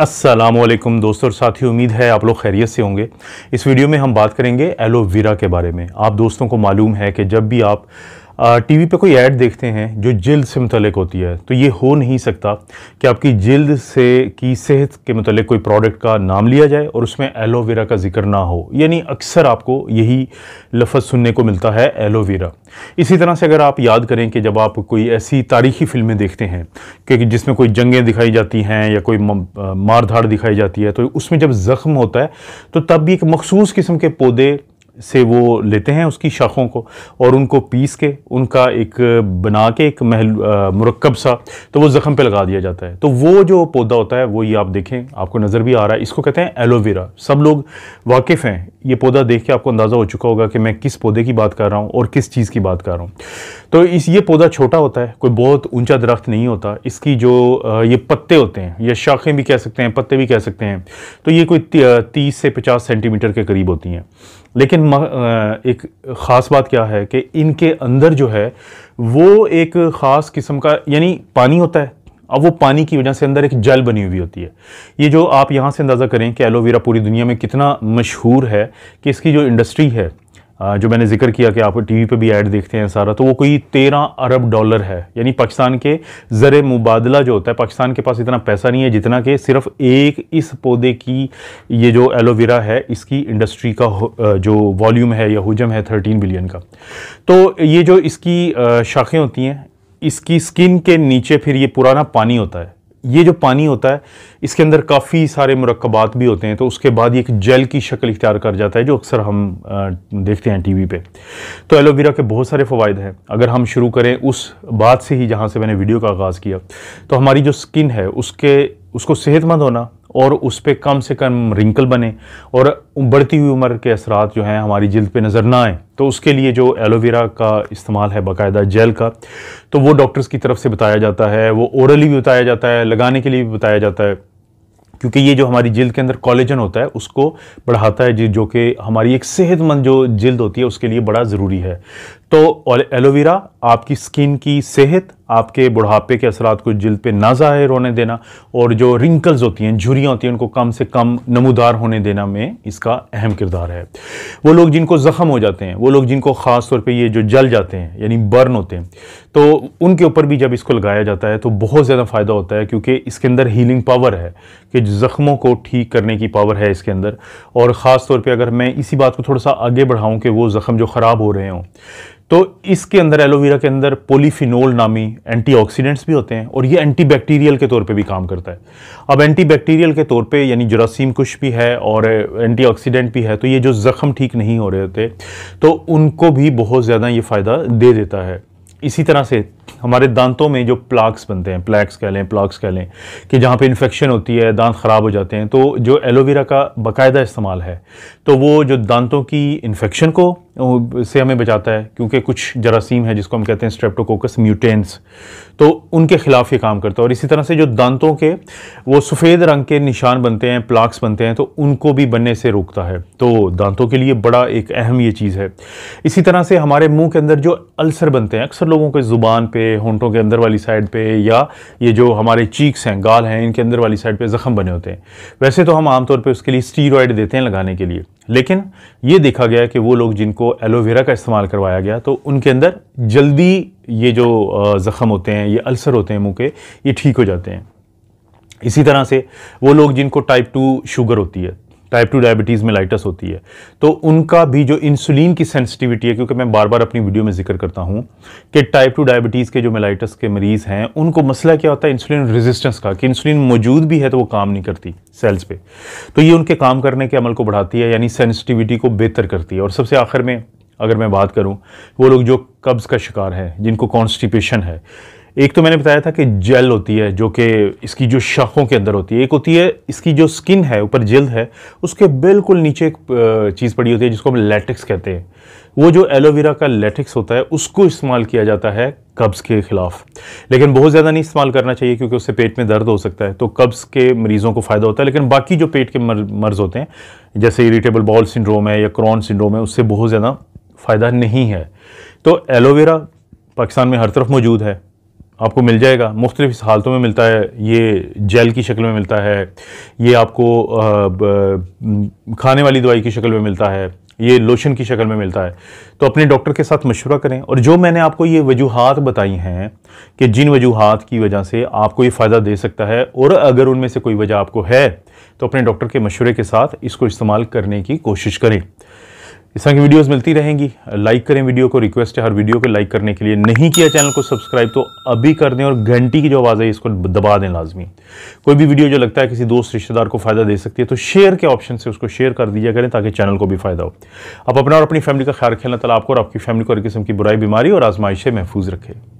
असलम दोस्तों और साथी उम्मीद है आप लोग खैरियत से होंगे इस वीडियो में हम बात करेंगे एलोवेरा के बारे में आप दोस्तों को मालूम है कि जब भी आप टीवी पे कोई ऐड देखते हैं जो जल्द से मुतलक होती है तो ये हो नहीं सकता कि आपकी जल्द से की सेहत के मतलब कोई प्रोडक्ट का नाम लिया जाए और उसमें एलोवेरा का जिक्र ना हो यानी अक्सर आपको यही लफ्ज़ सुनने को मिलता है एलोवेरा इसी तरह से अगर आप याद करें कि जब आप कोई ऐसी तारीखी फिल्में देखते हैं कि जिसमें कोई जंगें दिखाई जाती हैं या कोई मार धाड़ दिखाई जाती है तो उसमें जब ज़ख्म होता है तो तब भी एक मखसूस किस्म के पौधे से वो लेते हैं उसकी शाखों को और उनको पीस के उनका एक बना के एक महल मरकब सा तो वो ज़ख़म पे लगा दिया जाता है तो वो जो पौधा होता है वो ये आप देखें आपको नज़र भी आ रहा है इसको कहते हैं एलोवेरा सब लोग वाकिफ़ हैं ये पौधा देख के आपको अंदाज़ा हो चुका होगा कि मैं किस पौधे की बात कर रहा हूँ और किस चीज़ की बात कर रहा हूँ तो इस ये पौधा छोटा होता है कोई बहुत ऊँचा दरख्त नहीं होता इसकी जो ये पत्ते होते हैं या शाखें भी कह सकते हैं पत्ते भी कह सकते हैं तो ये कोई तीस से पचास सेंटीमीटर के करीब होती हैं लेकिन एक ख़ास बात क्या है कि इनके अंदर जो है वो एक ख़ास किस्म का यानी पानी होता है अब वो पानी की वजह से अंदर एक जल बनी हुई होती है ये जो आप यहाँ से अंदाज़ा करें कि एलोवेरा पूरी दुनिया में कितना मशहूर है कि इसकी जो इंडस्ट्री है जो मैंने जिक्र किया कि आप टीवी पे भी ऐड देखते हैं सारा तो वो कोई तेरह अरब डॉलर है यानी पाकिस्तान के ज़र मुबादला जो होता है पाकिस्तान के पास इतना पैसा नहीं है जितना कि सिर्फ एक इस पौधे की ये जो एलोवेरा है इसकी इंडस्ट्री का जो वॉल्यूम है या हुजम है थर्टीन बिलियन का तो ये जो इसकी शाखें होती हैं इसकी स्किन के नीचे फिर ये पुराना पानी होता है ये जो पानी होता है इसके अंदर काफ़ी सारे मरकबात भी होते हैं तो उसके बाद ये एक जेल की शक्ल इख्तियार कर जाता है जो अक्सर हम देखते हैं टीवी पे तो एलोवेरा के बहुत सारे फ़वाद हैं अगर हम शुरू करें उस बात से ही जहाँ से मैंने वीडियो का आगाज़ किया तो हमारी जो स्किन है उसके उसको सेहतमंद होना और उस पर कम से कम रिंकल बने और बढ़ती हुई उम्र के असरात जो हैं हमारी जल्द पर नज़र ना आए तो उसके लिए जो एलोवेरा का इस्तेमाल है बाकायदा जेल का तो वो डॉक्टर्स की तरफ से बताया जाता है वो ओरली भी बताया जाता है लगाने के लिए भी बताया जाता है क्योंकि ये जो हमारी जिल्द के अंदर कॉलेजन होता है उसको बढ़ाता है जो कि हमारी एक सेहतमंद जो जिल्द होती है उसके लिए बड़ा ज़रूरी है तो एलोवेरा आपकी स्किन की सेहत आपके बुढ़ापे के असरात को जल्द पे ना ज़ाहिर होने देना और जो रिंकल्स होती हैं झुरियाँ होती हैं उनको कम से कम नमूदार होने देना में इसका अहम किरदार है वो लोग जिनको ज़ख़म हो जाते हैं वो लोग जिनको ख़ास तौर पे ये जो जल जाते हैं यानी बर्न होते हैं तो उनके ऊपर भी जब इसको लगाया जाता है तो बहुत ज़्यादा फ़ायदा होता है क्योंकि इसके अंदर हीलिंग पावर है कि ज़ख़मों को ठीक करने की पावर है इसके अंदर और ख़ास तौर पर अगर मैं इसी बात को थोड़ा सा आगे बढ़ाऊँ कि वो ज़ख़म जो ख़राब हो रहे हों तो इसके अंदर एलोवेरा के अंदर पोलीफिनोल नामी एंटीऑक्सीडेंट्स भी होते हैं और ये एंटीबैक्टीरियल के तौर पे भी काम करता है अब एंटीबैक्टीरियल के तौर पे यानी जरासीम कुछ भी है और एंटीऑक्सीडेंट भी है तो ये जो ज़ख़म ठीक नहीं हो रहे होते तो उनको भी बहुत ज़्यादा ये फ़ायदा दे देता है इसी तरह से हमारे दांतों में जो प्लाक्स बनते हैं प्लैक्स कह लें प्लाक्स कह लें कि जहाँ पे इन्फेक्शन होती है दांत ख़राब हो जाते हैं तो जो एलोवेरा का बाकायदा इस्तेमाल है तो वो जो दांतों की इन्फेक्शन को से हमें बचाता है क्योंकि कुछ जरासीम है जिसको हम कहते हैं स्ट्रेप्टोकोकस म्यूटेंस तो उनके ख़िलाफ़ ये काम करता है और इसी तरह से जो दांतों के वो सफ़ेद रंग के निशान बनते हैं प्लाक्स बनते हैं तो उनको भी बनने से रोकता है तो दांतों के लिए बड़ा एक अहम ये चीज़ है इसी तरह से हमारे मुँह के अंदर जो अल्सर बनते हैं अक्सर लोगों के ज़ुबान पे होंठों के अंदर वाली साइड पे या ये जो हमारे चीक्स हैं गाल हैं इनके अंदर वाली साइड पे ज़ख़म बने होते हैं वैसे तो हम आमतौर पे उसके लिए स्टीरॉयड देते हैं लगाने के लिए लेकिन ये देखा गया कि वो लोग जिनको एलोवेरा का इस्तेमाल करवाया गया तो उनके अंदर जल्दी ये जो ज़ख़म होते हैं ये अल्सर होते हैं मुँह के ये ठीक हो जाते हैं इसी तरह से वो लोग जिनको टाइप टू शुगर होती है टाइप टू डायबिटीज़ में लाइटस होती है तो उनका भी जो इंसुलिन की सेंसिटिविटी है क्योंकि मैं बार बार अपनी वीडियो में जिक्र करता हूँ कि टाइप टू डायबिटीज़ के जो मेलाइटस के मरीज़ हैं उनको मसला क्या होता है इंसुलिन रेजिस्टेंस का कि इंसुलिन मौजूद भी है तो वो काम नहीं करती सेल्स पे तो ये उनके काम करने के अमल को बढ़ाती है यानी सेंसिटिविटी को बेहतर करती है और सबसे आखिर में अगर मैं बात करूं वो लोग जो कब्ज़ का शिकार हैं जिनको कॉन्स्टिपेशन है एक तो मैंने बताया था कि जेल होती है जो कि इसकी जो शाखों के अंदर होती है एक होती है इसकी जो स्किन है ऊपर जल्द है उसके बिल्कुल नीचे एक चीज़ पड़ी होती है जिसको हम लेटिक्स कहते हैं वो जो एलोवेरा का लेटिक्स होता है उसको इस्तेमाल किया जाता है कब्ज़ के ख़िलाफ़ लेकिन बहुत ज़्यादा नहीं इस्तेमाल करना चाहिए क्योंकि उससे पेट में दर्द हो सकता है तो कब्ज़ के मरीज़ों को फ़ायदा होता है लेकिन बाकी जो पेट के मर्ज़ होते हैं जैसे इरीटेबल बॉल सिंड्रोम है या क्रॉन सिंड्रोम है उससे बहुत ज़्यादा फ़ायदा नहीं है तो एलोवेरा पाकिस्तान में हर तरफ मौजूद है आपको मिल जाएगा मुख्तलिफ़ हालतों में मिलता है ये जेल की शक्ल में मिलता है ये आपको खाने वाली दवाई की शक्ल में मिलता है ये लोशन की शक्ल में मिलता है तो अपने डॉक्टर के साथ मशवरा करें और जो मैंने आपको ये वजूहत बताई हैं कि जिन वजूहत की वजह से आपको ये फ़ायदा दे सकता है और अगर उनमें से कोई वजह आपको है तो अपने डॉक्टर के मशवरे के साथ इसको इस्तेमाल करने की कोशिश करें इस तरह की वीडियोस मिलती रहेंगी लाइक करें वीडियो को रिक्वेस्ट है हर वीडियो को लाइक करने के लिए नहीं किया चैनल को सब्सक्राइब तो अभी कर दें और घंटी की जो आवाज़ है इसको दबा दें लाजमी कोई भी वीडियो जो लगता है किसी दोस्त रिश्तेदार को फ़ायदा दे सकती है तो शेयर के ऑप्शन से उसको शेयर कर दिया करें ताकि चैनल को भी फ़ायदा हो आप अपना और अपनी फैमिली का ख्याल रखें अल्लाह आपको और आपकी फैमिली को हर किस्म की बुराई बीमारी और आज़माइशें महफूज रखें